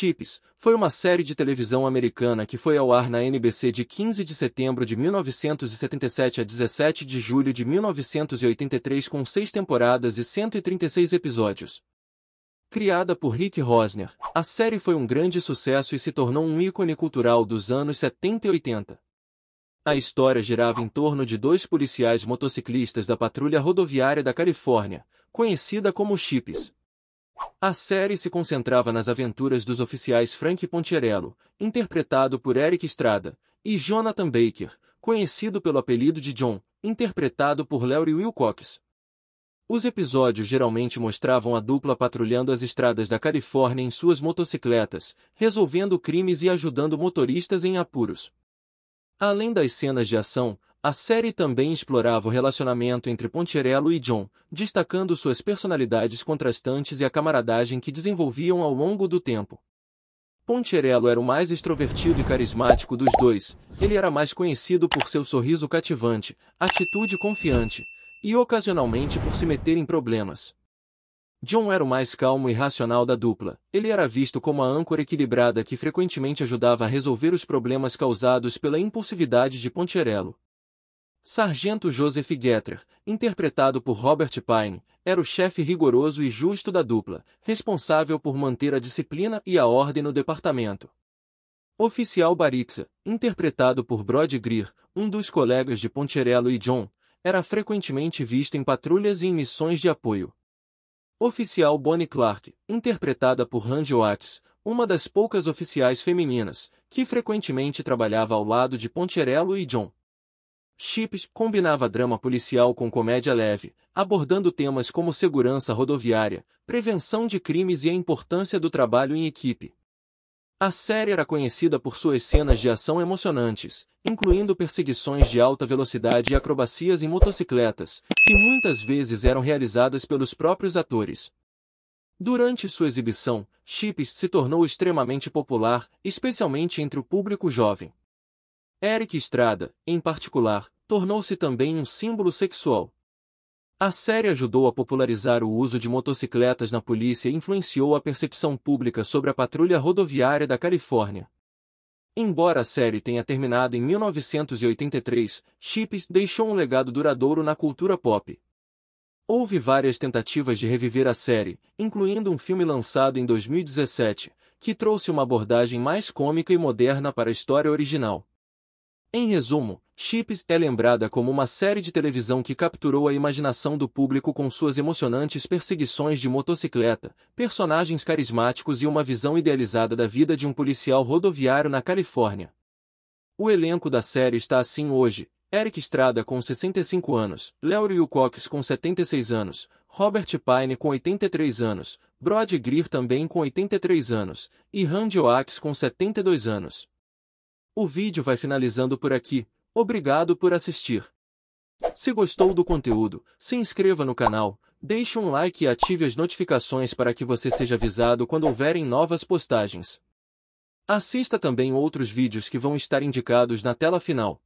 Chips foi uma série de televisão americana que foi ao ar na NBC de 15 de setembro de 1977 a 17 de julho de 1983 com seis temporadas e 136 episódios. Criada por Rick Rosner, a série foi um grande sucesso e se tornou um ícone cultural dos anos 70 e 80. A história girava em torno de dois policiais motociclistas da Patrulha Rodoviária da Califórnia, conhecida como Chips, a série se concentrava nas aventuras dos oficiais Frank Pontierello, interpretado por Eric Estrada, e Jonathan Baker, conhecido pelo apelido de John, interpretado por Larry Wilcox. Os episódios geralmente mostravam a dupla patrulhando as estradas da Califórnia em suas motocicletas, resolvendo crimes e ajudando motoristas em apuros. Além das cenas de ação, a série também explorava o relacionamento entre Poncherello e John, destacando suas personalidades contrastantes e a camaradagem que desenvolviam ao longo do tempo. Poncherello era o mais extrovertido e carismático dos dois, ele era mais conhecido por seu sorriso cativante, atitude confiante, e ocasionalmente por se meter em problemas. John era o mais calmo e racional da dupla. Ele era visto como a âncora equilibrada que frequentemente ajudava a resolver os problemas causados pela impulsividade de Poncherello. Sargento Joseph Getter, interpretado por Robert Pine, era o chefe rigoroso e justo da dupla, responsável por manter a disciplina e a ordem no departamento. Oficial Barixa, interpretado por Brody Greer, um dos colegas de Poncherello e John, era frequentemente visto em patrulhas e em missões de apoio. Oficial Bonnie Clark, interpretada por Randy Watts, uma das poucas oficiais femininas, que frequentemente trabalhava ao lado de Poncherello e John. Chips combinava drama policial com comédia leve, abordando temas como segurança rodoviária, prevenção de crimes e a importância do trabalho em equipe. A série era conhecida por suas cenas de ação emocionantes, incluindo perseguições de alta velocidade e acrobacias em motocicletas, que muitas vezes eram realizadas pelos próprios atores. Durante sua exibição, Chips se tornou extremamente popular, especialmente entre o público jovem. Eric Estrada, em particular, tornou-se também um símbolo sexual. A série ajudou a popularizar o uso de motocicletas na polícia e influenciou a percepção pública sobre a patrulha rodoviária da Califórnia. Embora a série tenha terminado em 1983, Chips deixou um legado duradouro na cultura pop. Houve várias tentativas de reviver a série, incluindo um filme lançado em 2017, que trouxe uma abordagem mais cômica e moderna para a história original. Em resumo, Chips é lembrada como uma série de televisão que capturou a imaginação do público com suas emocionantes perseguições de motocicleta, personagens carismáticos e uma visão idealizada da vida de um policial rodoviário na Califórnia. O elenco da série está assim hoje, Eric Estrada com 65 anos, Léo Cox com 76 anos, Robert Pine com 83 anos, Brody Greer também com 83 anos, e Randy Oax com 72 anos. O vídeo vai finalizando por aqui, obrigado por assistir. Se gostou do conteúdo, se inscreva no canal, deixe um like e ative as notificações para que você seja avisado quando houverem novas postagens. Assista também outros vídeos que vão estar indicados na tela final.